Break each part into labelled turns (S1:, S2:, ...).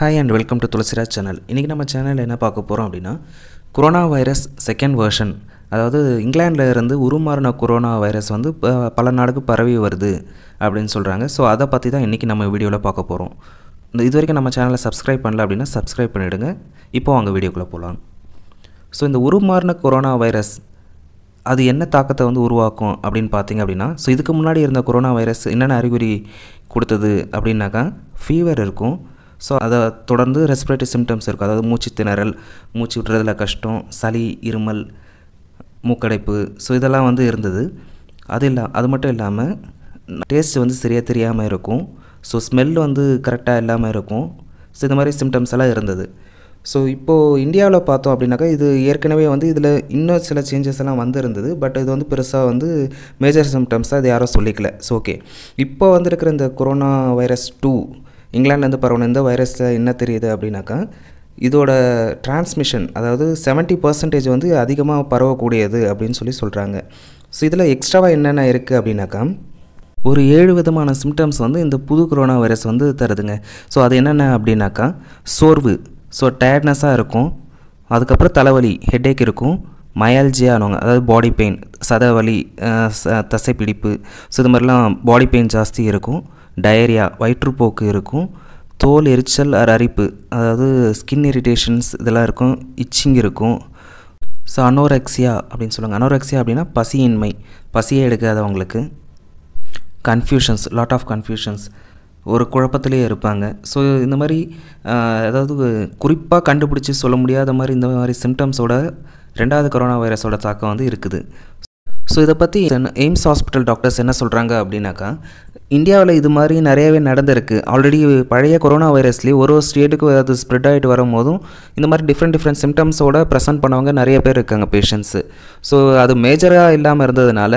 S1: hi and welcome to Tulsiraj channel இன்றைக்கி நம்ம சேனலில் என்ன பார்க்க போகிறோம் அப்படின்னா கொரோனா வைரஸ் செகண்ட் வேர்ஷன் அதாவது இங்கிலாண்டில் இருந்து உருமாறின கொரோனா வைரஸ் வந்து பல நாடுக்கு பரவி வருது அப்படின்னு சொல்கிறாங்க ஸோ அதை பற்றி தான் இன்றைக்கி நம்ம வீடியோவில் பார்க்க போகிறோம் இந்த இது வரைக்கும் நம்ம சேனலை சப்ஸ்கிரைப் பண்ணல அப்படின்னா சப்ஸ்கிரைப் பண்ணிவிடுங்க இப்போ அவங்க வீடியோக்குள்ளே போகலாம் ஸோ இந்த உருமாறின கொரோனா வைரஸ் அது என்ன தாக்கத்தை வந்து உருவாக்கும் அப்படின்னு பார்த்தீங்க அப்படின்னா ஸோ இதுக்கு முன்னாடி இருந்த கொரோனா வைரஸ் என்னென்ன அறிகுறி கொடுத்தது அப்படின்னாக்கா ஃபீவர் இருக்கும் ஸோ அதை தொடர்ந்து ரெஸ்பிரேட்டரி சிம்டம்ஸ் இருக்கும் அதாவது மூச்சு திணறல் மூச்சு விடுறதுல கஷ்டம் சளி இருமல் மூக்கடைப்பு ஸோ இதெல்லாம் வந்து இருந்தது அது இல்லை அது மட்டும் இல்லாமல் டேஸ்ட் வந்து சரியாக தெரியாமல் இருக்கும் ஸோ ஸ்மெல் வந்து கரெக்டாக இல்லாமல் இருக்கும் ஸோ இந்த மாதிரி சிம்டம்ஸ் எல்லாம் இருந்தது ஸோ இப்போது இந்தியாவில் பார்த்தோம் அப்படின்னாக்கா இது ஏற்கனவே வந்து இதில் இன்னும் சில சேஞ்சஸ் எல்லாம் வந்திருந்தது பட் இது வந்து பெருசாக வந்து மேஜர் சிம்டம்ஸாக இது யாரும் சொல்லிக்கல ஸோ ஓகே இப்போ வந்திருக்கிற இந்த கொரோனா வைரஸ் டூ இங்கிலாந்துலேருந்து பரவணும் இந்த வைரஸில் என்ன தெரியுது அப்படின்னாக்கா இதோட டிரான்ஸ்மிஷன் அதாவது செவன்ட்டி பர்சன்டேஜ் வந்து அதிகமாக பரவக்கூடியது அப்படின்னு சொல்லி சொல்கிறாங்க ஸோ இதில் எக்ஸ்ட்ராவாக என்னென்ன இருக்குது அப்படின்னாக்கா ஒரு ஏழு விதமான சிம்டம்ஸ் வந்து இந்த புது கொரோனா வைரஸ் வந்து தருதுங்க ஸோ அது என்னென்ன அப்படின்னாக்கா சோர்வு ஸோ டயர்ட்னஸாக இருக்கும் அதுக்கப்புறம் தலைவலி ஹெட்ஏக் இருக்கும் மயால்ஜியானவங்க அதாவது பாடி பெயின் சதவலி தசைப்பிடிப்பு ஸோ இது மாதிரிலாம் பாடி பெயின் ஜாஸ்தி இருக்கும் டயரியா வயிற்றுப்போக்கு இருக்கும் தோல் எரிச்சல் ஆர் அரிப்பு அதாவது ஸ்கின் இரிட்டேஷன்ஸ் இதெல்லாம் இருக்கும் இச்சிங் இருக்கும் ஸோ அனோரெக்ஸியா அப்படின்னு சொல்லுவாங்க அனோரெக்ஸியா அப்படின்னா பசியின்மை பசியே எடுக்காதவங்களுக்கு கன்ஃபியூஷன்ஸ் லாட் ஆஃப் கன்ஃபியூஷன்ஸ் ஒரு குழப்பத்திலே இருப்பாங்க ஸோ இந்த மாதிரி அதாவது குறிப்பாக கண்டுபிடிச்சி சொல்ல முடியாத மாதிரி இந்த மாதிரி சிம்டம்ஸோட ரெண்டாவது கொரோனா வைரஸோட தாக்கம் வந்து இருக்குது ஸோ இதை பற்றி எய்ம்ஸ் ஹாஸ்பிட்டல் டாக்டர்ஸ் என்ன சொல்கிறாங்க அப்படின்னாக்கா இந்தியாவில் இது மாதிரி நிறையவே நடந்திருக்கு ஆல்ரெடி பழைய கொரோனா வைரஸ்லேயே ஒரு ஒரு ஸ்டேட்டுக்கு அது ஸ்ப்ரெட் ஆகிட்டு வரும்போதும் இந்த மாதிரி டிஃப்ரெண்ட் டிஃப்ரெண்ட் சிம்டம்ஸோட ப்ரெசென்ட் பண்ணவங்க நிறைய பேர் இருக்காங்க பேஷண்ட்ஸு ஸோ அது மேஜராக இல்லாமல் இருந்ததுனால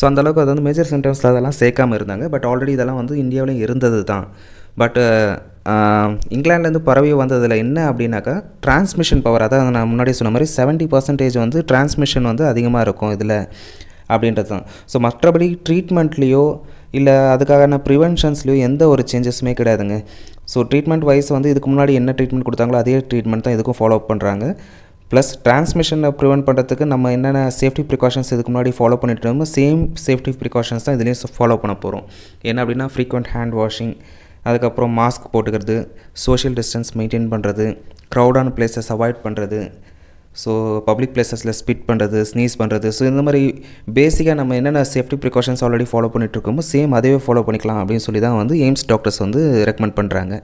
S1: ஸோ அந்தளவுக்கு அது வந்து மேஜர் சிம்டம்ஸில் அதெல்லாம் சேர்க்காமல் இருந்தாங்க பட் ஆல்ரெடி இதெல்லாம் வந்து இந்தியாவிலையும் இருந்தது தான் பட் இங்கிலாந்துலேருந்து பரவி வந்ததில் என்ன அப்படின்னாக்கா டிரான்ஸ்மிஷன் பவர் அதாவது நான் முன்னாடி சொன்ன மாதிரி செவன்ட்டி பர்சன்டேஜ் வந்து டிரான்ஸ்மிஷன் வந்து அதிகமாக இருக்கும் இதில் அப்படின்றது தான் ஸோ மற்றபடி ட்ரீட்மெண்ட்லேயோ இல்லை அதுக்கான ப்ரிவென்ஷன்ஸ்லையோ எந்த ஒரு சேஞ்சஸுமே கிடையாதுங்க ஸோ ட்ரீட்மெண்ட் வைஸ் வந்து இதுக்கு முன்னாடி என்ன ட்ரீட்மெண்ட் கொடுத்தாங்களோ அதே ட்ரீட்மெண்ட் தான் இதுக்கும் ஃபாலோ அப் பண்ணுறாங்க ப்ளஸ் டிரான்ஸ்மிஷனை ப்ரிவெண்ட் பண்ணுறதுக்கு நம்ம என்னென்ன சேஃப்டி ப்ரிகாஷன்ஸ் இதுக்கு முன்னாடி ஃபாலோ பண்ணிட்டு இருந்தோம் சேம் சேஃப்டி ப்ரிகாஷன்ஸ் தான் இதுலேயும் ஃபாலோ பண்ண போகிறோம் என்ன அப்படின்னா ஃப்ரீக்வெண்ட் ஹேண்ட் வாஷிங் அதுக்கப்புறம் மாஸ்க் போட்டுக்கிறது சோஷியல் டிஸ்டன்ஸ் மெயின்டைன் பண்ணுறது க்ரௌடான பிளேஸஸ் அவாய்ட் பண்ணுறது ஸோ பப்ளிக் ப்ளேஸஸில் ஸ்பிட் பண்ணுறது ஸ்னீஸ் பண்ணுறது ஸோ இந்த மாதிரி பேசிக்காக நம்ம என்னென்ன சேஃப்டி ப்ரிகாஷன்ஸ் ஆல்ரெடி ஃபாலோ பண்ணிகிட்ருக்கோமோ சேம் அதையே ஃபாலோ பண்ணிக்கலாம் அப்படின்னு சொல்லி தான் வந்து எய்ம்ஸ் டாக்டர்ஸ் வந்து ரெக்கமெண்ட் பண்ணுறாங்க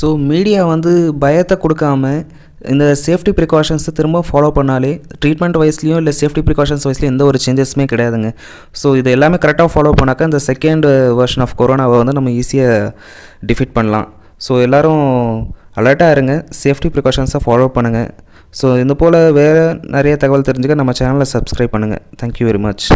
S1: ஸோ மீடியா வந்து பயத்தை கொடுக்காம இந்த சேஃப்டி ப்ரிகாஷன்ஸை திரும்ப ஃபாலோ பண்ணாலே ட்ரீட்மெண்ட் வைஸ்லேயும் இல்லை சேஃப்டி ப்ரிகாஷன்ஸ் வைஸ்லேயும் எந்த ஒரு சேஞ்சஸுமே கிடையாதுங்க ஸோ இது எல்லாமே கரெக்டாக ஃபாலோ பண்ணாக்கா இந்த செகண்ட் வெர்ஷன் ஆஃப் கொரோனாவை வந்து நம்ம ஈஸியாக டிஃபிட் பண்ணலாம் ஸோ எல்லோரும் அலர்ட்டாக இருங்க சேஃப்டி ப்ரிகாஷன்ஸை ஃபாலோ பண்ணுங்கள் ஸோ இந்த போல் வேறு நிறைய தகவல் தெரிஞ்சுக்க நம்ம சேனலை சப்ஸ்கிரைப் பண்ணுங்கள் தேங்க்யூ வெரி மச்